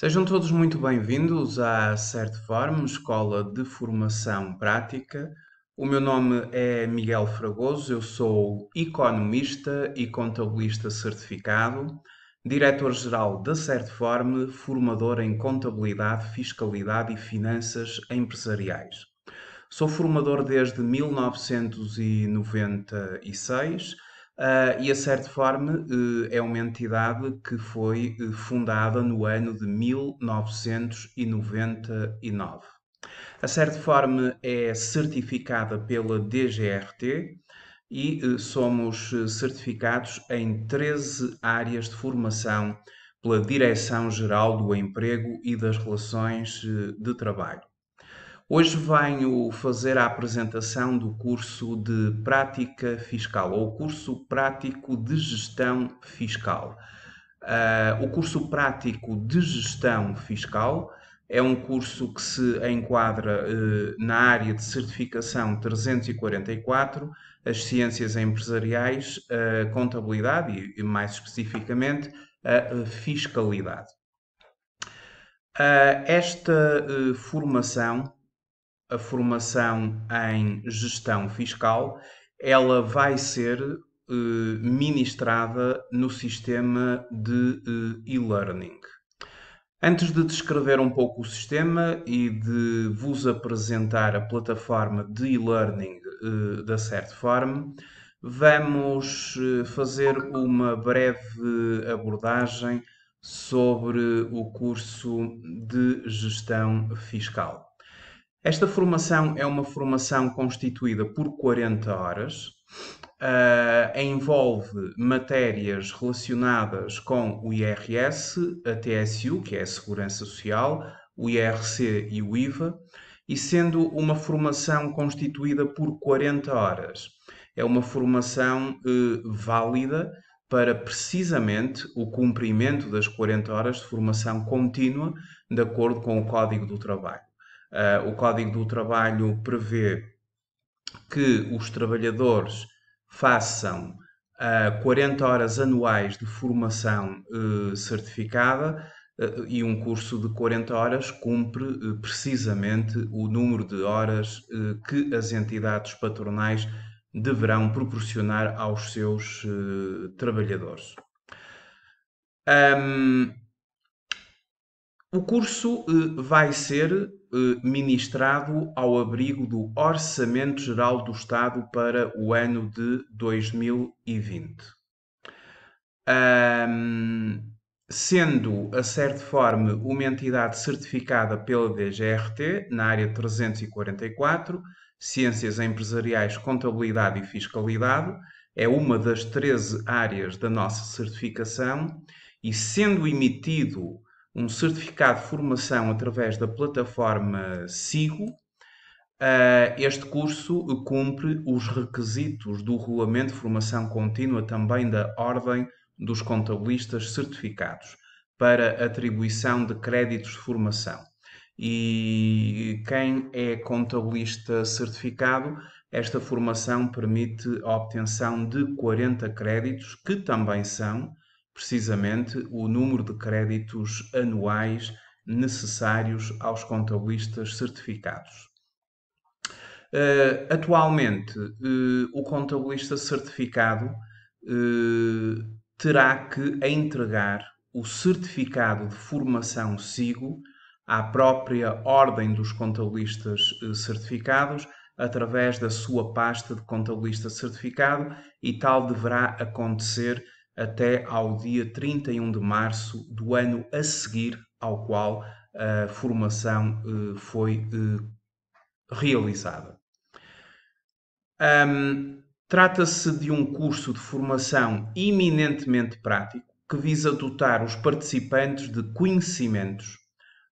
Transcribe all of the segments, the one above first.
Sejam todos muito bem-vindos à Certform, Escola de Formação Prática. O meu nome é Miguel Fragoso, eu sou economista e contabilista certificado, diretor-geral da Certform, formador em contabilidade, fiscalidade e finanças empresariais. Sou formador desde 1996 Uh, e a Certform uh, eh, é uma entidade que foi uh, fundada no ano de 1999. A Certform é certificada pela DGRT e eh, somos certificados em 13 áreas de formação pela Direção-Geral do Emprego e das Relações de Trabalho. Hoje venho fazer a apresentação do curso de Prática Fiscal, ou curso prático de Gestão Fiscal. Uh, o curso prático de Gestão Fiscal é um curso que se enquadra uh, na área de certificação 344, as ciências empresariais, uh, contabilidade e, mais especificamente, a fiscalidade. Ah, esta eh, formação a formação em gestão fiscal, ela vai ser eh, ministrada no sistema de eh, e-learning. Antes de descrever um pouco o sistema e de vos apresentar a plataforma de e-learning eh, da forma, vamos eh, fazer uma breve abordagem sobre o curso de gestão fiscal. Esta formação é uma formação constituída por 40 horas, uh, envolve matérias relacionadas com o IRS, a TSU, que é a Segurança Social, o IRC e o IVA, e sendo uma formação constituída por 40 horas. É uma formação uh, válida para precisamente o cumprimento das 40 horas de formação contínua, de acordo com o Código do Trabalho. Uh, o Código do Trabalho prevê que os trabalhadores façam uh, ah, 40 horas anuais de formação uh, certificada e um curso de 40 horas cumpre precisamente o número de horas que as entidades patronais deverão proporcionar aos seus trabalhadores. Um, o curso eh, vai ser eh, ministrado ao abrigo do Orçamento Geral do Estado para o ano de 2020. Um, sendo, a certa forma, uma entidade certificada pela DGRT na área 344, Ciências Empresariais, Contabilidade e Fiscalidade, é uma das 13 áreas da nossa certificação, e sendo emitido um certificado de formação através da plataforma SIGO. Ah, este curso cumpre os requisitos do Regulamento de Formação Contínua também da Ordem dos Contabilistas Certificados para atribuição de créditos de formação. E quem é contabilista certificado, esta formação permite a obtenção de 40 créditos, que também são precisamente o número de créditos anuais necessários aos contabilistas certificados. Uh, atualmente, uh, o contabilista certificado uh, terá que entregar o certificado de formação SIGO à própria Ordem dos Contabilistas Certificados através da sua pasta de contabilista certificado e tal deverá acontecer até ao dia 31 de março do ano a seguir ao qual a formação eh, foi eh, realizada. Um, Trata-se de um curso de formação eminentemente prático que visa dotar os participantes de conhecimentos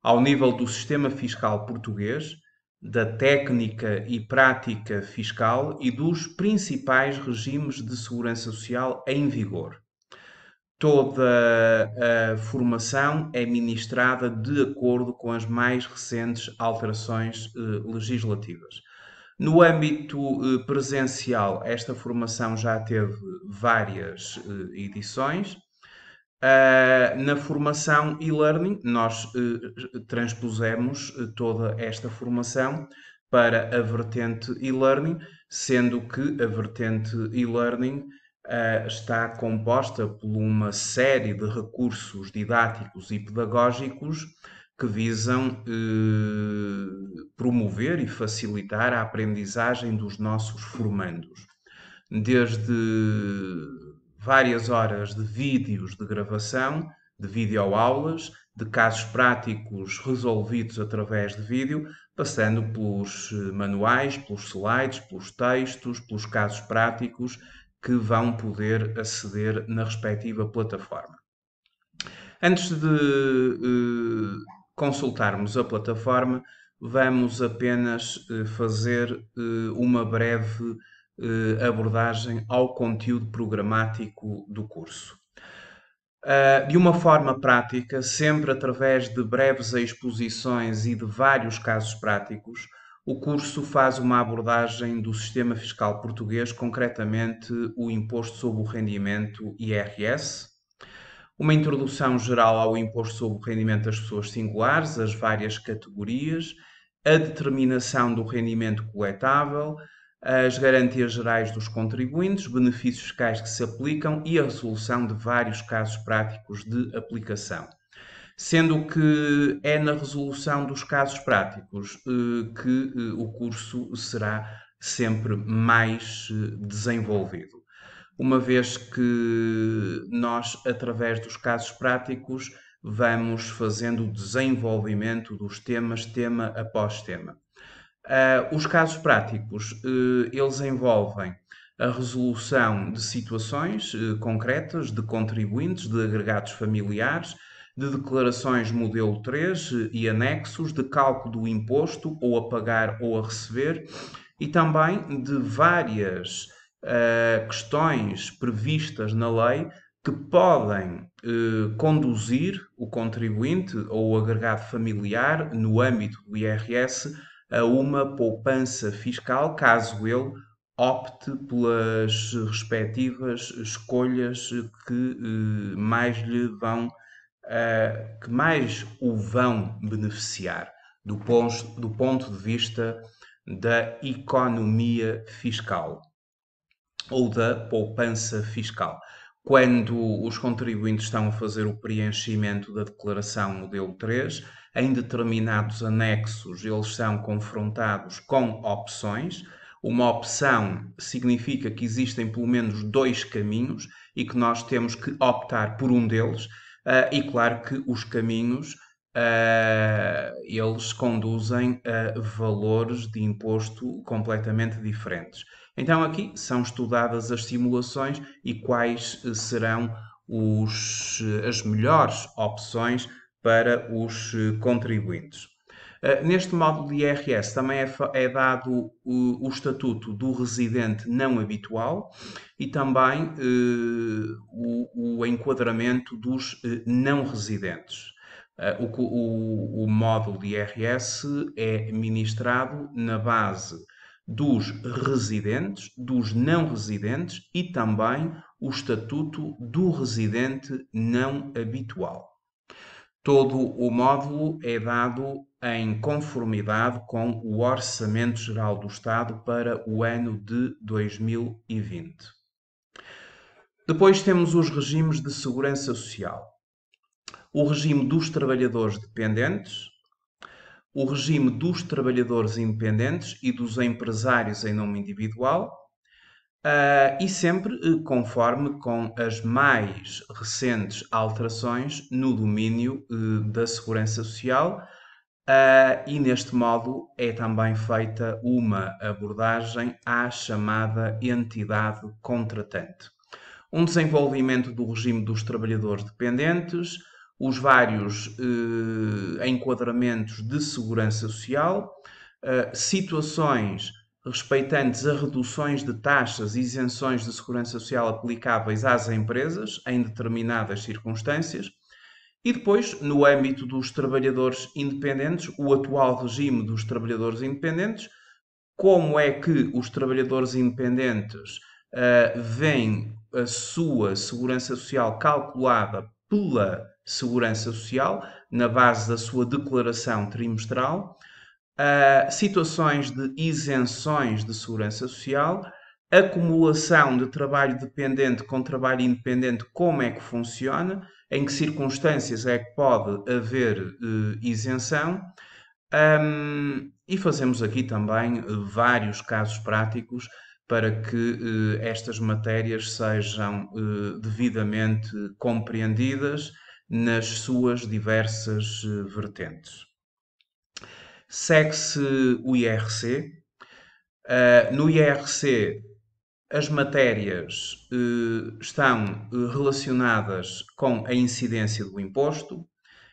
ao nível do sistema fiscal português, da técnica e prática fiscal e dos principais regimes de segurança social em vigor, Toda a formação é ministrada de acordo com as mais recentes alterações eh, legislativas. No âmbito eh, presencial, esta formação já teve várias eh, edições. Ah, na formação e-learning, nós transpusemos toda esta formação para a vertente e-learning, sendo que a vertente e-learning está composta por uma série de recursos didáticos e pedagógicos que visam eh, promover e facilitar a aprendizagem dos nossos formandos. Desde várias horas de vídeos de gravação, de videoaulas, de casos práticos resolvidos através de vídeo, passando pelos eh, manuais, pelos slides, pelos textos, pelos casos práticos que vão poder aceder na respectiva plataforma. Antes de uh, consultarmos a plataforma, vamos apenas uh, fazer uh, uma breve abordagem ao conteúdo programático do curso. Ah, de uma forma prática, sempre através de breves exposições e de vários casos práticos, o curso faz uma abordagem do sistema fiscal português, concretamente o Imposto sobre o Rendimento IRS, uma introdução geral ao Imposto sobre o Rendimento das Pessoas Singulares, as várias categorias, a determinação do rendimento coletável, as garantias gerais dos contribuintes, benefícios fiscais que se aplicam e a resolução de vários casos práticos de aplicação sendo que é na resolução dos casos práticos eh, que eh, o curso será sempre mais eh, desenvolvido. Uma vez que nós, através dos casos práticos, vamos fazendo o desenvolvimento dos temas, tema após tema. Ah, os casos práticos, eles envolvem a resolução de situações concretas, de contribuintes, de agregados familiares, de declarações modelo 3 eh, e anexos, de cálculo do imposto, ou a pagar ou a receber, e também de várias uh, questões previstas na lei que podem eh, conduzir o contribuinte ou o agregado familiar no âmbito do IRS a uma poupança fiscal, caso ele opte pelas respectivas escolhas que eh, mais lhe vão uh, que mais o vão beneficiar do ponto, do ponto de vista da economia fiscal ou da poupança fiscal. Quando os contribuintes estão a fazer o preenchimento da declaração modelo 3, em determinados anexos eles são confrontados com opções. Uma opção significa que existem pelo menos dois caminhos e que nós temos que optar por um deles Uh, e claro que os caminhos uh, eles conduzem a valores de imposto completamente diferentes. Então aqui são estudadas as simulações e quais serão os, as melhores opções para os contribuintes. Eh, neste módulo de IRS também é, é dado o, o, estatuto do residente não habitual e também eh, o, o, enquadramento dos eh, não residentes. Uh, o, o, módulo de IRS é ministrado na base dos residentes, dos não residentes e também o estatuto do residente não habitual. Todo o módulo é dado em conformidade com o Orçamento Geral do Estado para o ano de 2020. Depois temos os regimes de segurança social. O regime dos trabalhadores dependentes, o regime dos trabalhadores independentes e dos empresários em nome individual, Uh, e sempre eh, conforme com as mais recentes alterações no domínio uh, da segurança social, Uh, e neste modo é também feita uma abordagem à chamada entidade contratante. Um desenvolvimento do regime dos trabalhadores dependentes, os vários uh, enquadramentos de segurança social, uh, situações respeitantes a reduções de taxas e isenções de segurança social aplicáveis às empresas em determinadas circunstâncias e depois, no âmbito dos trabalhadores independentes, o atual regime dos trabalhadores independentes, como é que os trabalhadores independentes uh, veem a sua segurança social calculada pela segurança social, na base da sua declaração trimestral, uh, situações de isenções de segurança social, acumulação de trabalho dependente com trabalho independente, como é que funciona em que circunstâncias é que pode haver uh, isenção. Um, e fazemos aqui também uh, vários casos práticos para que uh, estas matérias sejam devidamente compreendidas nas suas diversas vertentes. Segue-se o IRC. Ah, no IRC as matérias eh, estão eh, relacionadas com a incidência do imposto,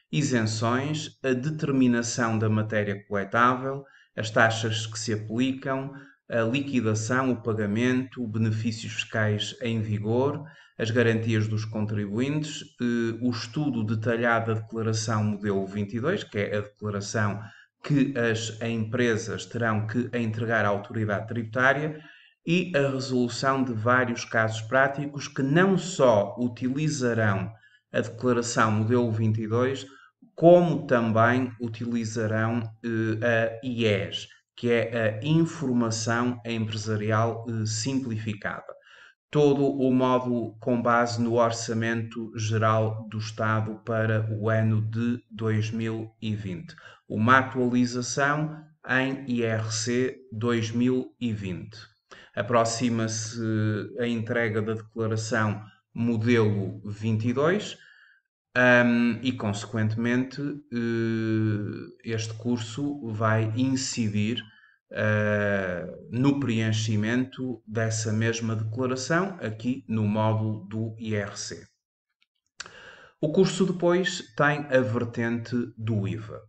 isenções, a determinação da matéria coletável, as taxas que se aplicam, a liquidação, o pagamento, benefícios fiscais em vigor, as garantias dos contribuintes, eh, o estudo detalhado da Declaração Modelo 22, que é a declaração que as empresas terão que entregar à autoridade tributária e a resolução de vários casos práticos que não só utilizarão a Declaração Modelo 22, como também utilizarão eh, a IES, que é a Informação Empresarial eh, Simplificada. Todo o módulo com base no Orçamento Geral do Estado para o ano de 2020. Uma atualização em IRC 2020 aproxima-se a entrega da declaração modelo 22 um, e, consequentemente, eh, este curso vai incidir uh, no preenchimento dessa mesma declaração aqui no módulo do IRC. O curso depois tem a vertente do IVA.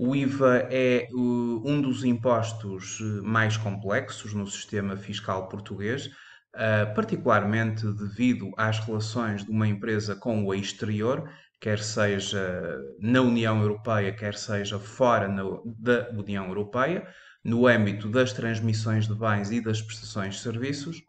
O IVA é eh, um dos impostos eh, mais complexos no sistema fiscal português, eh, particularmente devido às relações de uma empresa com o exterior, quer seja na União Europeia, quer seja fora da União Europeia, no âmbito das transmissões de bens e das prestações de serviços.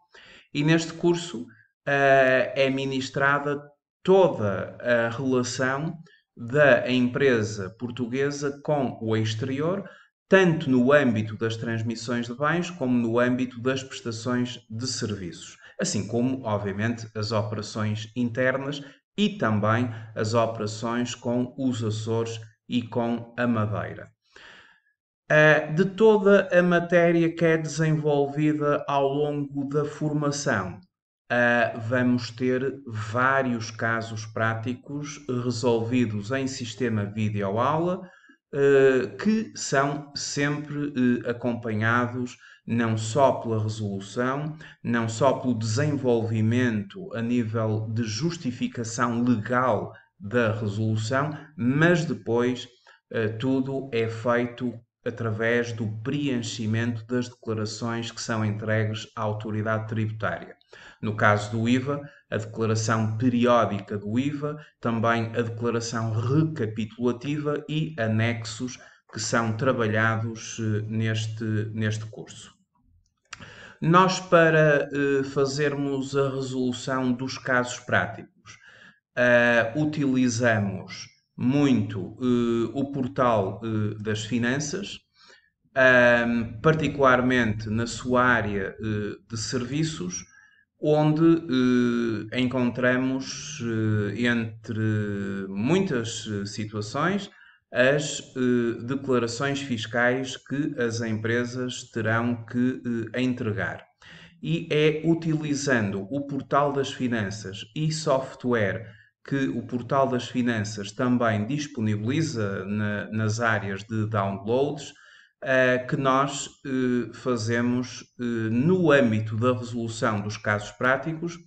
E neste curso é ministrada toda a relação da empresa portuguesa com o exterior, tanto no âmbito das transmissões de bens como no âmbito das prestações de serviços, assim como, obviamente, as operações internas e também as operações com os Açores e com a Madeira. Eh, de toda a matéria que é desenvolvida ao longo da formação, Uh, vamos ter vários casos práticos resolvidos em sistema videoaula, uh, que são sempre uh, acompanhados não só pela resolução, não só pelo desenvolvimento a nível de justificação legal da resolução, mas depois tudo é feito através do preenchimento das declarações que são entregues à autoridade tributária. No caso do IVA, a declaração periódica do IVA, também a declaração recapitulativa e anexos que são trabalhados eh, neste, neste curso. Nós, para eh, fazermos a resolução dos casos práticos, eh, utilizamos muito o portal das finanças, particularmente na sua área de serviços, onde uh, encontramos, uh, entre muitas eh, situações, as declarações fiscais que as empresas terão que entregar. E é utilizando o Portal das Finanças e software que o Portal das Finanças também disponibiliza na, nas áreas de downloads eh, que nós eh, fazemos eh, no âmbito da resolução dos casos práticos,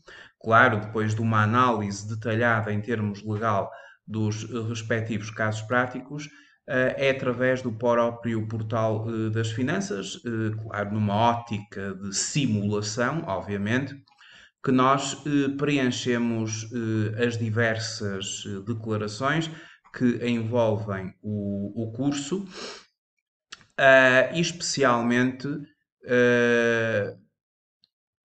claro, depois de uma análise detalhada em termos legal dos respectivos casos práticos, é através do próprio portal das finanças, claro, numa ótica de simulação, obviamente, que nós preenchemos as diversas declarações que envolvem o, curso uh, especialmente uh,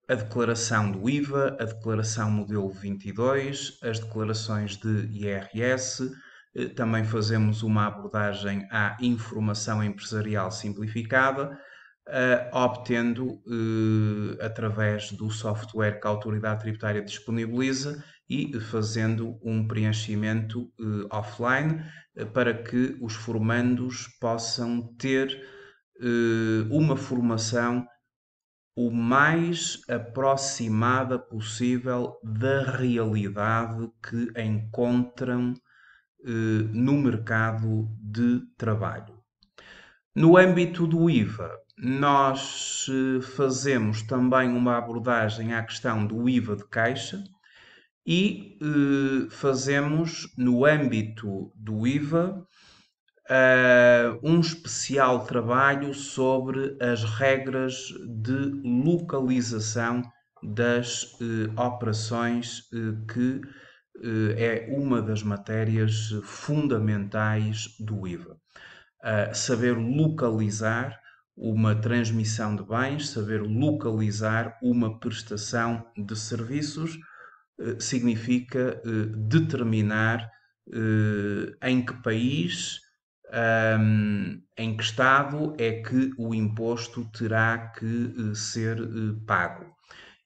a declaração do IVA, a declaração modelo 22, as declarações de IRS. Eh, também fazemos uma abordagem à informação empresarial simplificada, eh, obtendo através do software que a autoridade tributária disponibiliza e fazendo um preenchimento eh, offline eh, para que os formandos possam ter eh, uma formação o mais aproximada possível da realidade que encontram no mercado de trabalho. No âmbito do IVA, nós fazemos também uma abordagem à questão do IVA de caixa, e eh, fazemos no âmbito do IVA eh, um especial trabalho sobre as regras de localização das eh, operações eh, que eh, é uma das matérias fundamentais do IVA. Eh, saber localizar uma transmissão de bens, saber localizar uma prestação de serviços, eh, significa eh, determinar eh, em que país, ehm, em que estado é que o imposto terá que ser pago.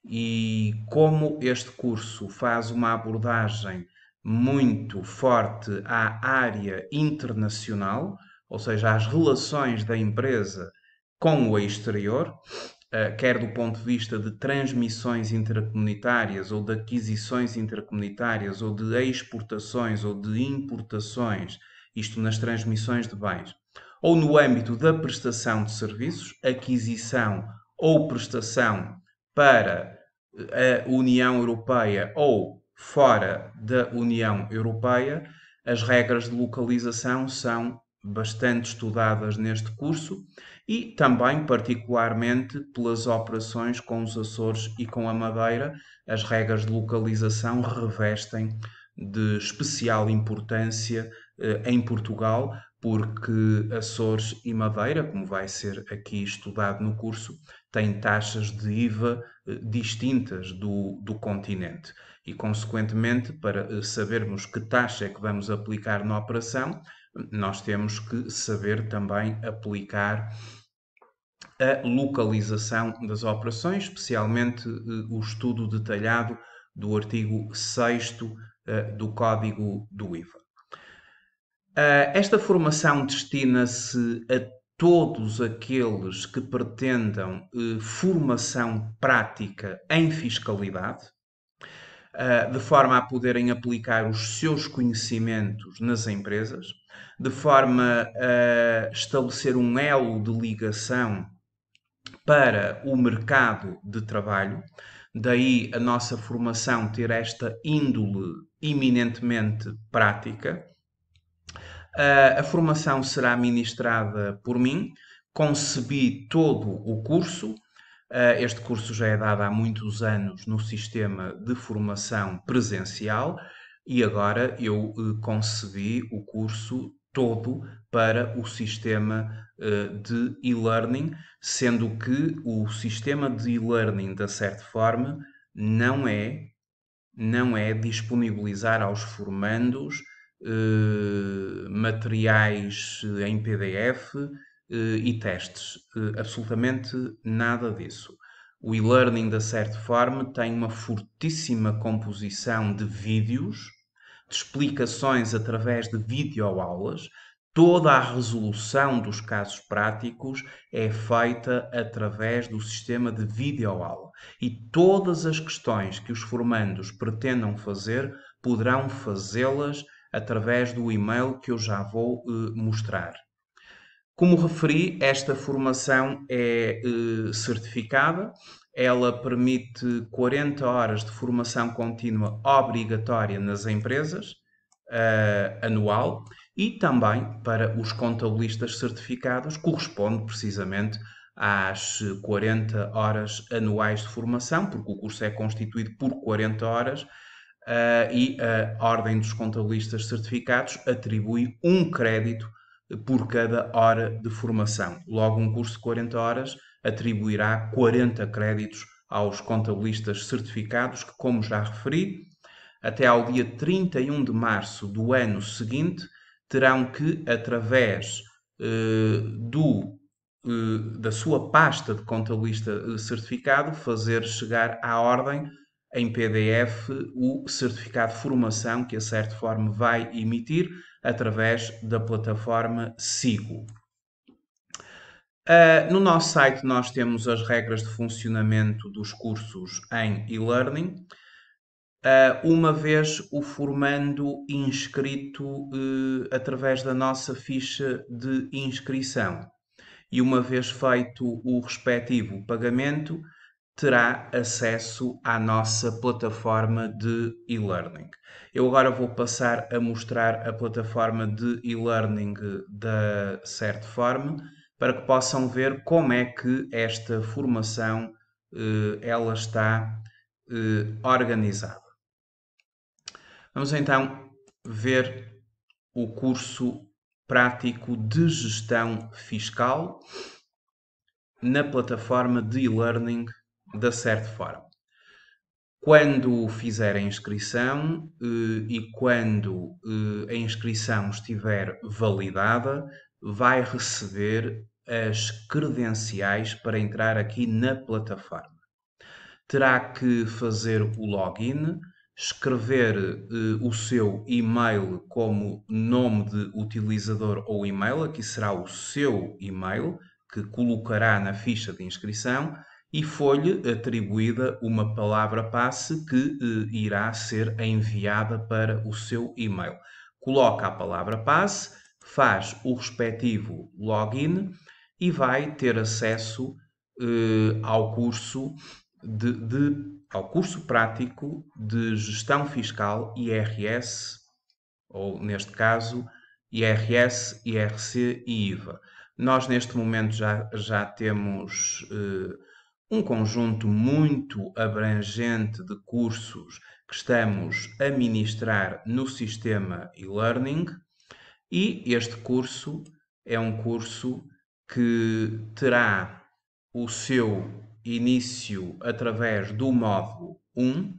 E como este curso faz uma abordagem muito forte à área internacional, ou seja, às relações da empresa com o exterior, eh, quer do ponto de vista de transmissões intercomunitárias ou de aquisições intercomunitárias ou de exportações ou de importações, isto nas transmissões de bens, ou no âmbito da prestação de serviços, aquisição ou prestação para eh, a União Europeia ou fora da União Europeia, as regras de localização são bastante estudadas neste curso e também, particularmente, pelas operações com os Açores e com a Madeira, as regras de localização revestem de especial importância eh, em Portugal, porque Açores e Madeira, como vai ser aqui estudado no curso, têm taxas de IVA eh, distintas do, do continente. E, consequentemente, para eh, sabermos que taxa é que vamos aplicar na operação, nós temos que saber também aplicar a localização das operações, especialmente eh, o estudo detalhado do artigo 6 eh, do Código do IVA. Eh, esta formação destina-se a todos aqueles que pretendam formação prática em fiscalidade, de forma a poderem aplicar os seus conhecimentos nas empresas de forma a estabelecer um elo de ligação para o mercado de trabalho. Daí a nossa formação ter esta índole eminentemente prática. A formação será ministrada por mim, concebi todo o curso. Este curso já é dado há muitos anos no sistema de formação presencial e agora eu eh, concebi o curso todo para o sistema eh, de e-learning, sendo que o sistema de e-learning, da certa forma, não é, não é disponibilizar aos formandos eh, materiais em PDF eh, e testes. absolutamente nada disso. O e-learning, da certa forma, tem uma fortíssima composição de vídeos explicações através de videoaulas, toda a resolução dos casos práticos é feita através do sistema de videoaula e todas as questões que os formandos pretendam fazer poderão fazê-las através do e-mail que eu já vou eh, mostrar. Como referi, esta formação é eh, certificada ela permite 40 horas de formação contínua obrigatória nas empresas, uh, anual, e também para os contabilistas certificados, corresponde precisamente às 40 horas anuais de formação, porque o curso é constituído por 40 horas. Uh, e a Ordem dos Contabilistas Certificados atribui um crédito por cada hora de formação. Logo, um curso de 40 horas atribuirá 40 créditos aos contabilistas certificados que, como já referi, até ao dia 31 de março do ano seguinte, terão que, através eh, do, eh, da sua pasta de contabilista eh, certificado, fazer chegar à ordem em PDF o certificado de formação que a certa forma, vai emitir através da plataforma SIGO. Uh, no nosso site nós temos as regras de funcionamento dos cursos em e-learning. Uh, uma vez o formando inscrito uh, através da nossa ficha de inscrição e uma vez feito o respectivo pagamento, terá acesso à nossa plataforma de e-learning. Eu agora vou passar a mostrar a plataforma de e-learning da forma para que possam ver como é que esta formação eh, ela está eh, organizada. Vamos então ver o curso prático de gestão fiscal na plataforma de e-learning da Certform. Quando fizer a inscrição eh, e quando a inscrição estiver validada, vai receber as credenciais para entrar aqui na plataforma. Terá que fazer o login, escrever eh, o seu e-mail como nome de utilizador ou e-mail, aqui será o seu e-mail que colocará na ficha de inscrição e foi-lhe atribuída uma palavra-passe que eh, irá ser enviada para o seu e-mail. Coloca a palavra-passe, faz o respectivo login e vai ter acesso eh, ao curso de, de, ao curso prático de gestão fiscal IRS, ou neste caso IRS, IRC e IVA. Nós neste momento já, já temos eh, um conjunto muito abrangente de cursos que estamos a ministrar no sistema e-learning e este curso é um curso que terá o seu início através do módulo 1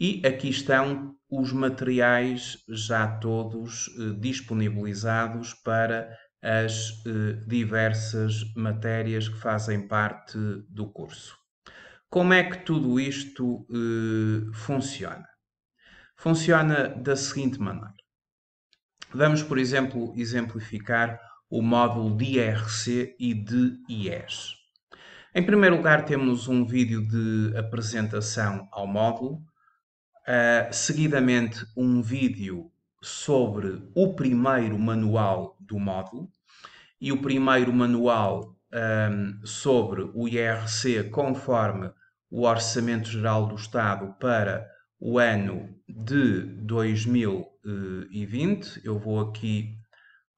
e aqui estão os materiais já todos eh, disponibilizados para as eh, diversas matérias que fazem parte do curso. Como é que tudo isto eh, funciona? Funciona da seguinte maneira. Vamos, por exemplo, exemplificar o módulo de IRC e de IES. Em primeiro lugar, temos um vídeo de apresentação ao módulo, uh, seguidamente, um vídeo sobre o primeiro manual do módulo e o primeiro manual um, sobre o IRC conforme o Orçamento Geral do Estado para o ano de 2020. Eh, Eu vou aqui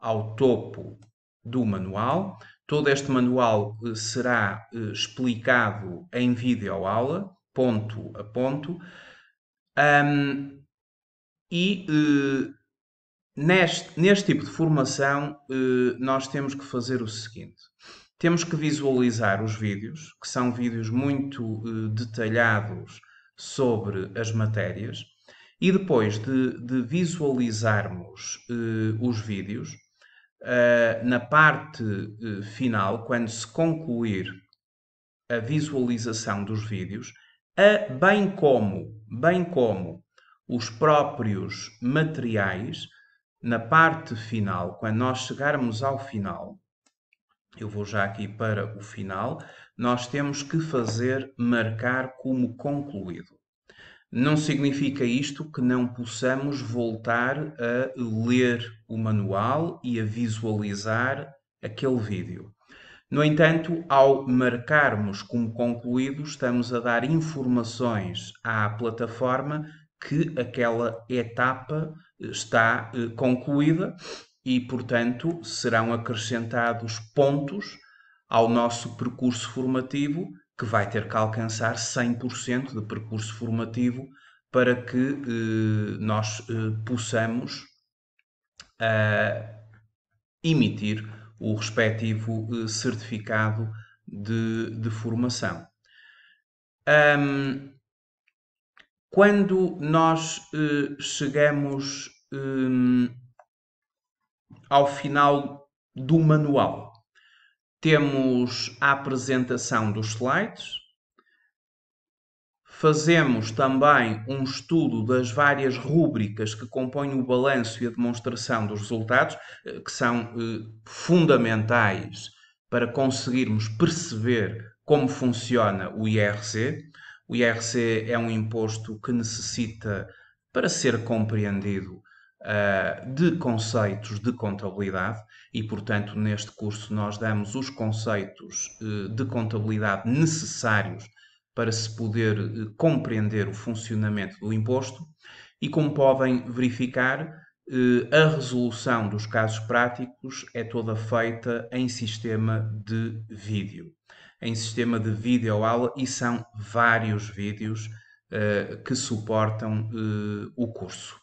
ao topo do manual. Todo este manual eh, será eh, explicado em videoaula, ponto a ponto. Um, e eh, neste, neste tipo de formação, nós temos que fazer o seguinte: temos que visualizar os vídeos, que são vídeos muito detalhados sobre as matérias, e depois de, de visualizarmos os vídeos, eh, na parte eh, final, quando se concluir a visualização dos vídeos, a, bem como, bem como os próprios materiais, na parte final, quando nós chegarmos ao final, eu vou já aqui para o final, nós temos que fazer marcar como concluído. Não significa isto que não possamos voltar a ler o manual e a visualizar aquele vídeo. No entanto, ao marcarmos como concluído, estamos a dar informações à plataforma que aquela etapa está eh, concluída e, portanto, serão acrescentados pontos ao nosso percurso formativo que vai ter que alcançar 100% de percurso formativo para que eh, nós eh, possamos eh, emitir o respectivo eh, certificado de, de formação. Um, quando nós eh, chegamos ehm, ao final do manual, temos a apresentação dos slides, fazemos também um estudo das várias rúbricas que compõem o balanço e a demonstração dos resultados, eh, que são eh, fundamentais para conseguirmos perceber como funciona o IRC. O IRC é um imposto que necessita, para ser compreendido, eh, de conceitos de contabilidade e, portanto, neste curso nós damos os conceitos eh, de contabilidade necessários para se poder eh, compreender o funcionamento do imposto e, como podem verificar, a resolução dos casos práticos é toda feita em sistema de vídeo. Em sistema de vídeo aula e são vários vídeos uh, que suportam uh, o curso.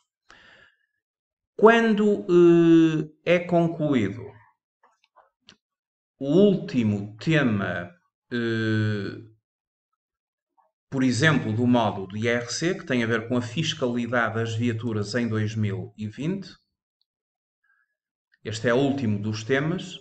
Quando eh, é concluído o último tema, eh, por exemplo, do módulo do IRC, que tem a ver com a fiscalidade das viaturas em 2020, este é o último dos temas,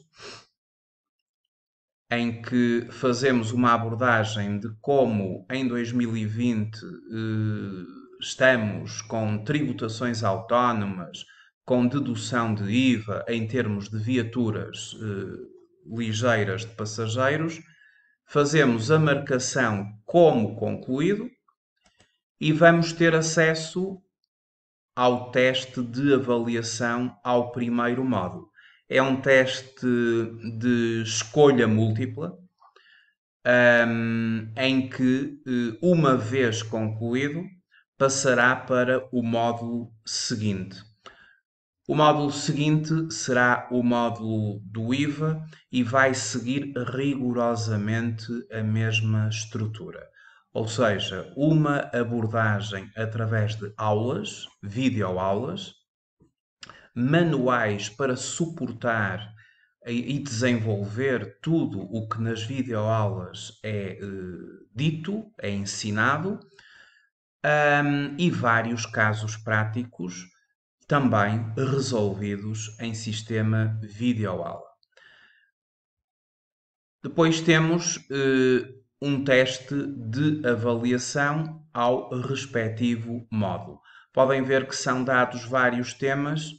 em que fazemos uma abordagem de como em 2020 eh, estamos com tributações autónomas, com dedução de IVA em termos de viaturas eh, ligeiras de passageiros, fazemos a marcação como concluído e vamos ter acesso ao teste de avaliação ao primeiro módulo. É um teste de escolha múltipla, um, ehm, em que, eh, uma vez concluído, passará para o módulo seguinte. O módulo seguinte será o módulo do IVA e vai seguir rigorosamente a mesma estrutura. Ou seja, uma abordagem através de aulas, videoaulas, manuais para suportar e desenvolver tudo o que nas videoaulas é eh, dito, é ensinado, um, e vários casos práticos também resolvidos em sistema videoaula. Depois temos eh, um teste de avaliação ao respectivo módulo. Podem ver que são dados vários temas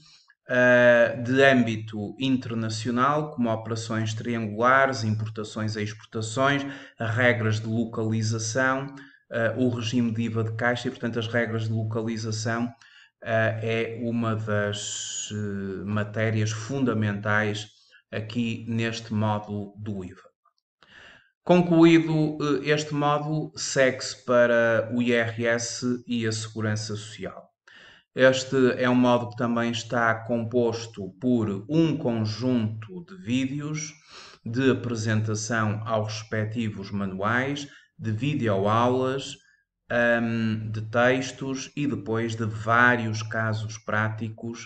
eh, de âmbito internacional, como operações triangulares, importações e exportações, regras de localização, eh, o regime de IVA de caixa e, portanto, as regras de localização eh, é uma das eh, matérias fundamentais aqui neste módulo do IVA. Concluído eh, este módulo, segue-se para o IRS e a Segurança Social. Este é um módulo que também está composto por um conjunto de vídeos de apresentação aos respectivos manuais, de videoaulas um, de textos e depois de vários casos práticos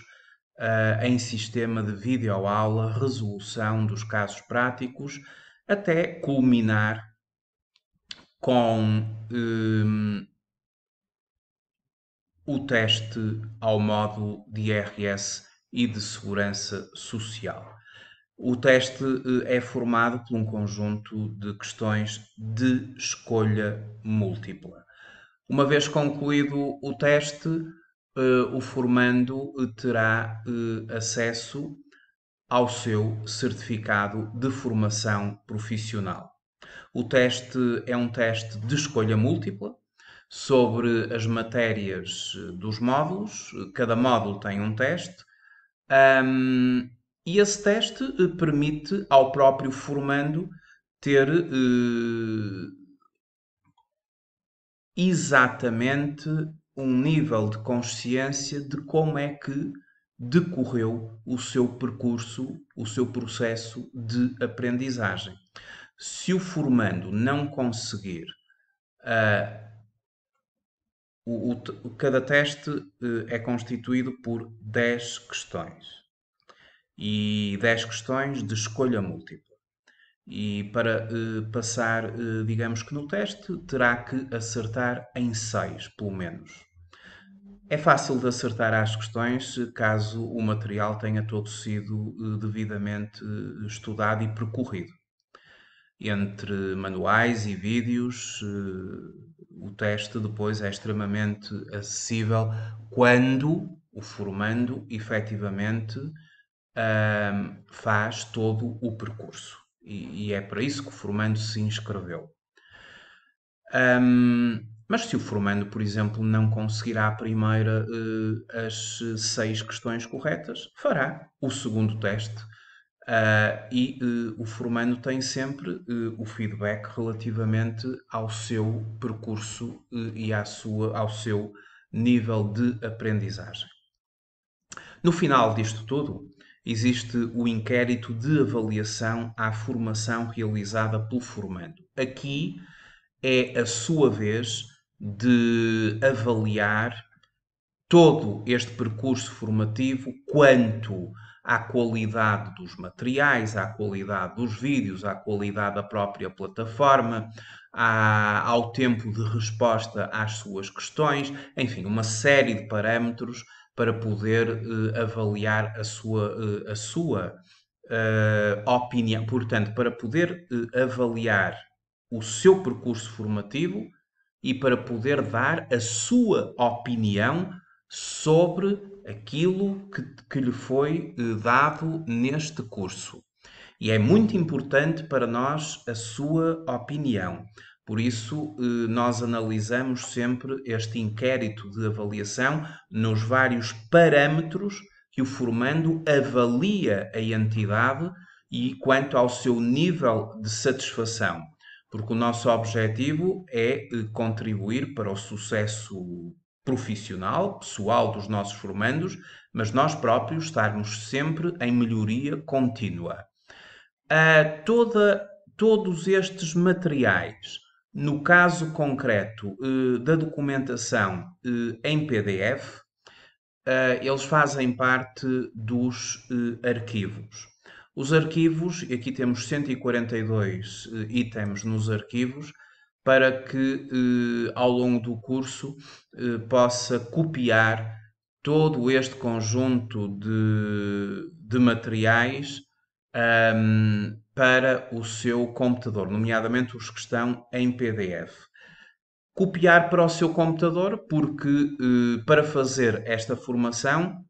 uh, em sistema de videoaula, resolução dos casos práticos, até culminar com um, o teste ao módulo de IRS e de Segurança Social. O teste eh, é formado por um conjunto de questões de escolha múltipla. Uma vez concluído o teste, eh, o formando eh, terá eh, acesso ao seu certificado de formação profissional. O teste é um teste de escolha múltipla sobre as matérias dos módulos, cada módulo tem um teste, um, e esse teste permite ao próprio formando ter exatamente um nível de consciência de como é que decorreu o seu percurso, o seu processo de aprendizagem. Se o formando não conseguir, uh, o, o, cada teste uh, é constituído por 10 questões e 10 questões de escolha múltipla. E para uh, passar, uh, digamos que no teste, terá que acertar em 6, pelo menos. É fácil de acertar às questões eh, caso o material tenha todo sido devidamente estudado e percorrido. Entre manuais e vídeos, o teste depois é extremamente acessível quando o formando efetivamente faz todo o percurso e, é para isso que o formando se inscreveu. Um, mas se o formando, por exemplo, não conseguirá a primeira uh, as seis questões corretas, fará o segundo teste uh, e uh, o formando tem sempre eh, o feedback relativamente ao seu percurso e à sua, ao seu nível de aprendizagem. No final disto tudo, existe o inquérito de avaliação à formação realizada pelo formando. Aqui é a sua vez de avaliar todo este percurso formativo quanto à qualidade dos materiais, à qualidade dos vídeos, à qualidade da própria plataforma, à, ao tempo de resposta às suas questões, enfim, uma série de parâmetros para poder eh, avaliar a sua, eh, a sua eh, opinião. Portanto, para poder avaliar o seu percurso formativo e para poder dar a sua opinião sobre aquilo que, que lhe foi dado neste curso. E é muito importante para nós a sua opinião. Por isso, eh, nós analisamos sempre este inquérito de avaliação nos vários parâmetros que o formando avalia a entidade e quanto ao seu nível de satisfação, porque o nosso objetivo é eh, contribuir para o sucesso profissional, pessoal dos nossos formandos, mas nós próprios estarmos sempre em melhoria contínua. a ah, toda, todos estes materiais no caso concreto eh, da documentação eh, em PDF, eh, eles fazem parte dos arquivos. Os arquivos, e aqui temos 142 itens nos arquivos, para que ao longo do curso possa copiar todo este conjunto de, de materiais um, ehm, para o seu computador, nomeadamente os que estão em PDF. Copiar para o seu computador, porque eh, para fazer esta formação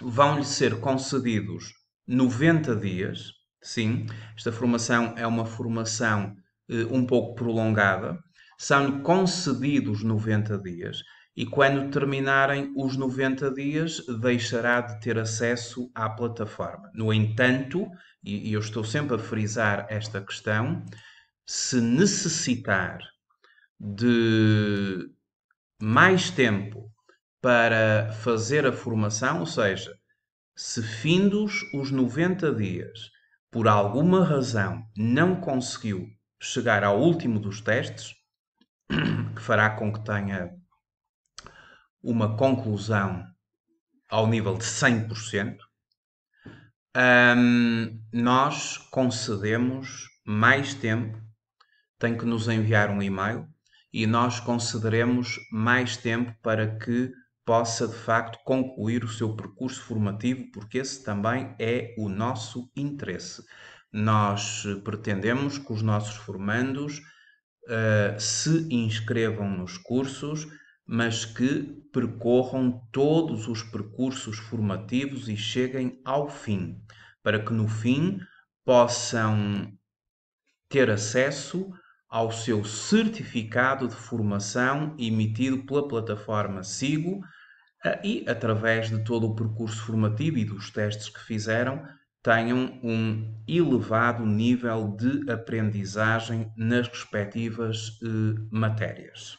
vão-lhe ser concedidos 90 dias. Sim, esta formação é uma formação eh, um pouco prolongada. São-lhe concedidos 90 dias e quando terminarem os 90 dias, deixará de ter acesso à plataforma. No entanto, e eu estou sempre a frisar esta questão, se necessitar de mais tempo para fazer a formação, ou seja, se findos os 90 dias, por alguma razão não conseguiu chegar ao último dos testes, que fará com que tenha uma conclusão ao nível de 100%, um, nós concedemos mais tempo, tem que nos enviar um e-mail e nós concederemos mais tempo para que possa de facto concluir o seu percurso formativo, porque esse também é o nosso interesse. Nós pretendemos que os nossos formandos uh, se inscrevam nos cursos, mas que percorram todos os percursos formativos e cheguem ao fim, para que no fim possam ter acesso ao seu certificado de formação emitido pela plataforma SIGO e, através de todo o percurso formativo e dos testes que fizeram, tenham um elevado nível de aprendizagem nas respectivas eh, matérias.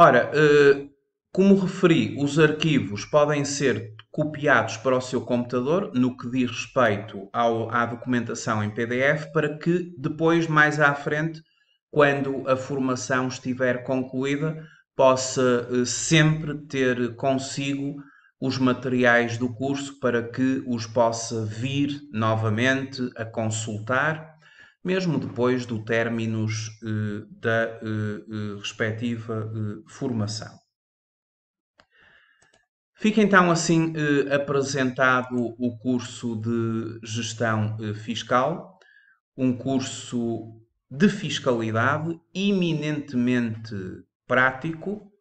Ora, eh, como referi, os arquivos podem ser copiados para o seu computador, no que diz respeito ao, à documentação em PDF, para que depois, mais à frente, quando a formação estiver concluída, possa eh, sempre ter consigo os materiais do curso para que os possa vir novamente a consultar mesmo depois do término eh, da eh, eh, respectiva eh, formação. Fica então assim eh, apresentado o curso de Gestão eh, Fiscal, um curso de fiscalidade eminentemente prático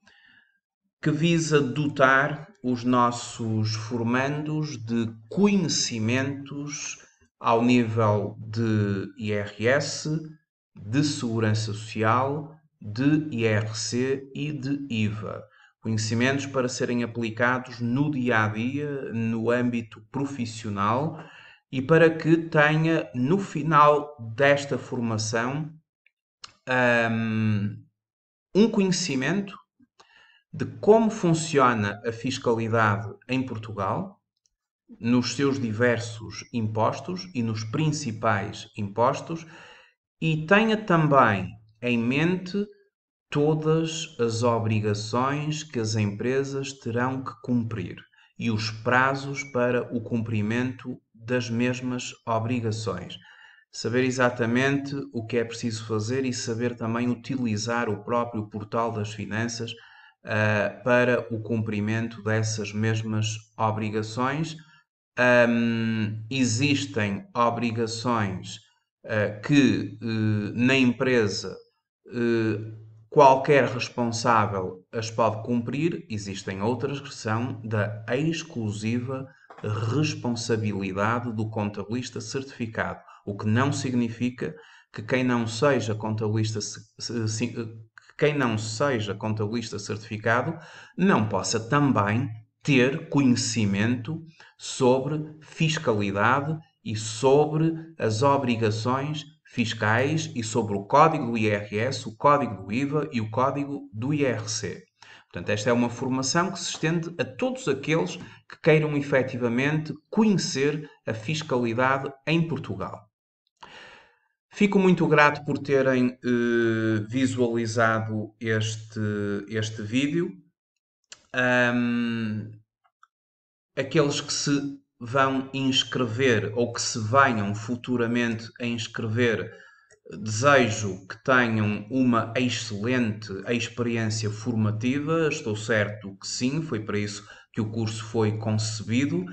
que visa dotar os nossos formandos de conhecimentos ao nível de IRS, de Segurança Social, de IRC e de IVA. Conhecimentos para serem aplicados no dia a dia, no âmbito profissional e para que tenha no final desta formação hum, um conhecimento de como funciona a fiscalidade em Portugal, nos seus diversos impostos e nos principais impostos e tenha também em mente todas as obrigações que as empresas terão que cumprir e os prazos para o cumprimento das mesmas obrigações. Saber exatamente o que é preciso fazer e saber também utilizar o próprio portal das finanças uh, para o cumprimento dessas mesmas obrigações um, existem obrigações uh, que uh, na empresa uh, qualquer responsável as pode cumprir, existem outras que são da exclusiva responsabilidade do contabilista certificado, o que não significa que quem não seja contabilista eh, quem não seja contabilista certificado não possa também ter conhecimento sobre fiscalidade e sobre as obrigações fiscais e sobre o código do IRS, o código do IVA e o código do IRC. Portanto, esta é uma formação que se estende a todos aqueles que queiram efetivamente conhecer a fiscalidade em Portugal. Fico muito grato por terem eh, visualizado este, este vídeo. Um, aqueles que se vão inscrever ou que se venham futuramente a inscrever, desejo que tenham uma excelente experiência formativa. Estou certo que sim, foi para isso que o curso foi concebido.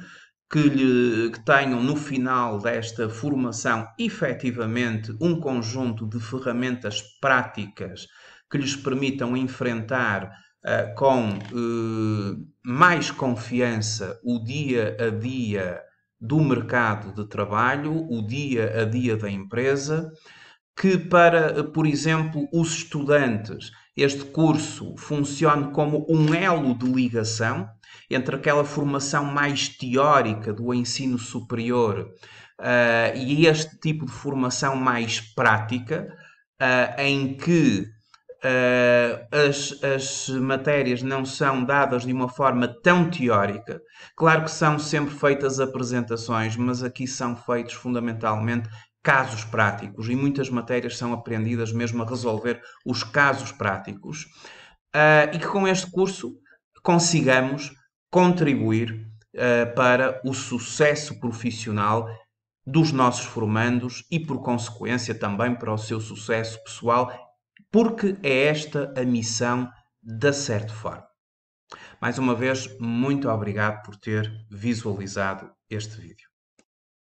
Que, lhe, que tenham no final desta formação efetivamente um conjunto de ferramentas práticas que lhes permitam enfrentar uh, com uh, mais confiança o dia a dia do mercado de trabalho, o dia a dia da empresa, que para, por exemplo, os estudantes, este curso funcione como um elo de ligação entre aquela formação mais teórica do ensino superior uh, e este tipo de formação mais prática, uh, em que eh, as, as matérias não são dadas de uma forma tão teórica. Claro que são sempre feitas apresentações, mas aqui são feitos fundamentalmente casos práticos e muitas matérias são aprendidas mesmo a resolver os casos práticos. Eh, e que com este curso consigamos contribuir eh, para o sucesso profissional dos nossos formandos e, por consequência, também para o seu sucesso pessoal porque é esta a missão da certa forma. Mais uma vez, muito obrigado por ter visualizado este vídeo.